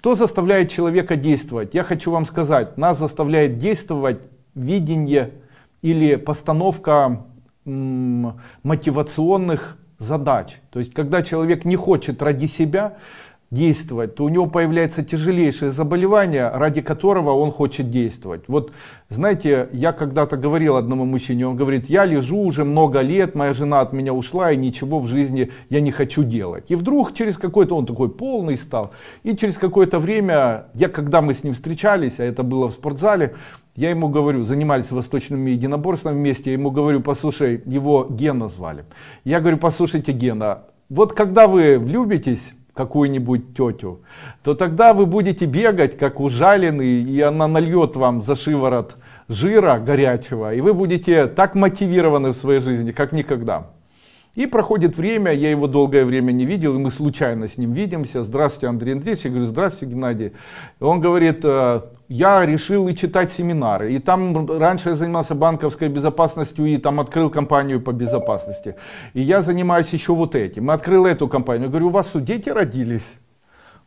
Что заставляет человека действовать? Я хочу вам сказать, нас заставляет действовать видение или постановка мотивационных задач. То есть, когда человек не хочет ради себя, действовать, то у него появляется тяжелейшее заболевание, ради которого он хочет действовать. Вот, знаете, я когда-то говорил одному мужчине, он говорит, я лежу уже много лет, моя жена от меня ушла, и ничего в жизни я не хочу делать. И вдруг через какой-то, он такой полный стал, и через какое-то время, я когда мы с ним встречались, а это было в спортзале, я ему говорю, занимались восточными единоборствами вместе, я ему говорю, послушай, его Гена звали. Я говорю, послушайте, Гена, вот когда вы влюбитесь, какую-нибудь тетю, то тогда вы будете бегать, как ужаленный, и она нальет вам за шиворот жира горячего, и вы будете так мотивированы в своей жизни, как никогда. И проходит время, я его долгое время не видел, и мы случайно с ним видимся. Здравствуйте, Андрей Андреевич. Я говорю, здравствуйте, Геннадий. Он говорит, «Э, я решил и читать семинары. И там раньше я занимался банковской безопасностью и там открыл компанию по безопасности. И я занимаюсь еще вот этим. Мы открыли эту компанию. Я говорю, у вас дети родились?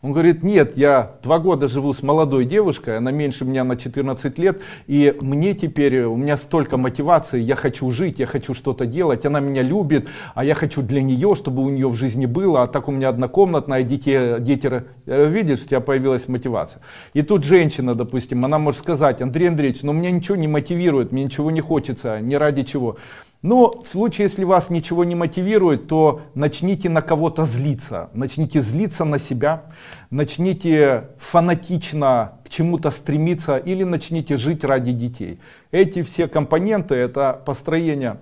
Он говорит, нет, я два года живу с молодой девушкой, она меньше меня на 14 лет, и мне теперь, у меня столько мотивации, я хочу жить, я хочу что-то делать, она меня любит, а я хочу для нее, чтобы у нее в жизни было, а так у меня однокомнатная, а дети, дети э, видишь, у тебя появилась мотивация. И тут женщина, допустим, она может сказать, Андрей Андреевич, но ну, меня ничего не мотивирует, мне ничего не хочется, ни ради чего. Но в случае, если вас ничего не мотивирует, то начните на кого-то злиться. Начните злиться на себя, начните фанатично к чему-то стремиться или начните жить ради детей. Эти все компоненты, это построение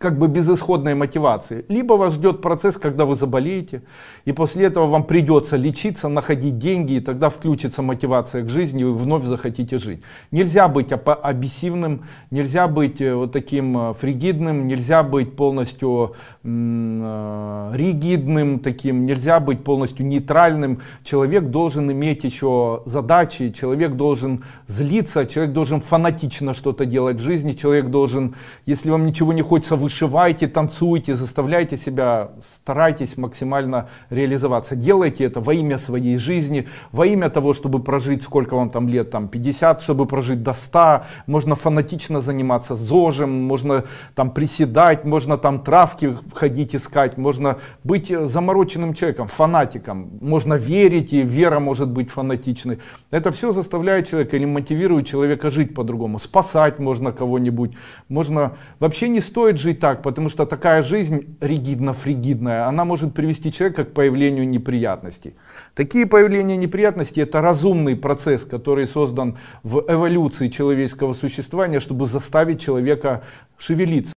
как бы безысходной мотивации. Либо вас ждет процесс, когда вы заболеете, и после этого вам придется лечиться, находить деньги, и тогда включится мотивация к жизни, и вы вновь захотите жить. Нельзя быть абиссивным, нельзя быть э, вот таким э, фригидным, нельзя быть полностью э, ригидным таким, нельзя быть полностью нейтральным. Человек должен иметь еще задачи, человек должен злиться, человек должен фанатично что-то делать в жизни, человек должен, если вам ничего не хочется, вы вышивайте, танцуйте, заставляйте себя, старайтесь максимально реализоваться. Делайте это во имя своей жизни, во имя того, чтобы прожить, сколько вам там лет, там 50, чтобы прожить до 100. Можно фанатично заниматься зожем, можно там приседать, можно там травки ходить искать, можно быть замороченным человеком, фанатиком. Можно верить, и вера может быть фанатичной. Это все заставляет человека или мотивирует человека жить по-другому. Спасать можно кого-нибудь. Можно... Вообще не стоит жить так, потому что такая жизнь ригидно-фригидная, она может привести человека к появлению неприятностей. Такие появления неприятностей это разумный процесс, который создан в эволюции человеческого существования, чтобы заставить человека шевелиться.